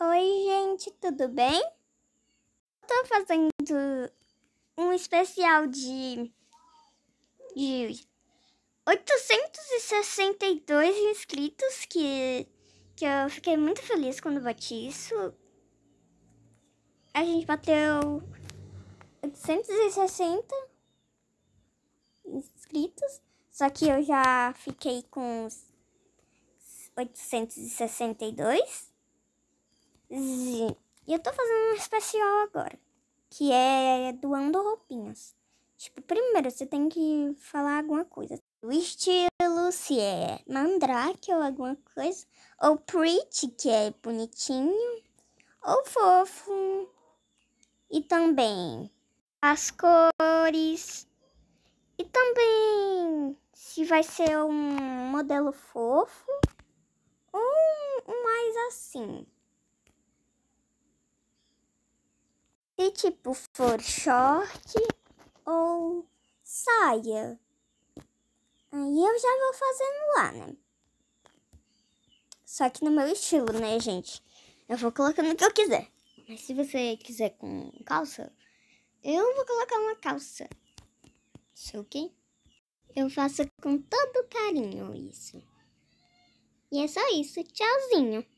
Oi, gente, tudo bem? Estou fazendo um especial de, de 862 inscritos, que, que eu fiquei muito feliz quando bati isso. A gente bateu 860 inscritos, só que eu já fiquei com os 862. Sim. E eu tô fazendo um especial agora, que é doando roupinhas. Tipo, primeiro você tem que falar alguma coisa. O estilo, se é mandrake ou alguma coisa. Ou pretty, que é bonitinho. Ou fofo. E também as cores. E também se vai ser um modelo fofo ou um mais assim. tipo for short ou saia. Aí eu já vou fazendo lá, né? Só que no meu estilo, né, gente? Eu vou colocando o que eu quiser. Mas se você quiser com calça, eu vou colocar uma calça. o quê? Eu faço com todo carinho isso. E é só isso. Tchauzinho.